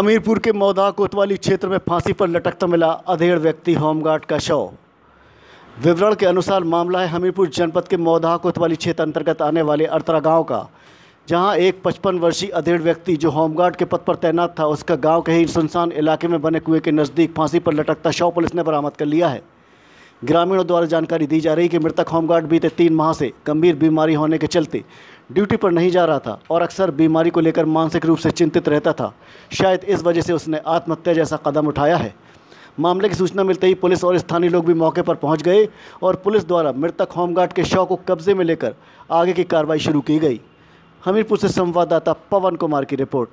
हमीरपुर के मौदा कोतवाली क्षेत्र में फांसी पर लटकता मिला अधेड़ व्यक्ति होमगार्ड का शव विवरण के अनुसार मामला है हमीरपुर जनपद के मौदा कोतवाली क्षेत्र अंतर्गत आने वाले अरतरा गांव का जहां एक 55 वर्षीय अधेड़ व्यक्ति जो होमगार्ड के पद पर तैनात था उसका गांव के ही सुनसान इलाके में बने कुएं के नज़दीक फांसी पर लटकता शव पुलिस ने बरामद कर लिया है ग्रामीणों द्वारा जानकारी दी जा रही कि मृतक होमगार्ड बीते तीन माह से गंभीर बीमारी होने के चलते ड्यूटी पर नहीं जा रहा था और अक्सर बीमारी को लेकर मानसिक रूप से चिंतित रहता था शायद इस वजह से उसने आत्महत्या जैसा कदम उठाया है मामले की सूचना मिलते ही पुलिस और स्थानीय लोग भी मौके पर पहुंच गए और पुलिस द्वारा मृतक होमगार्ड के शव को कब्जे में लेकर आगे की कार्रवाई शुरू की गई हमीरपुर से संवाददाता पवन कुमार की रिपोर्ट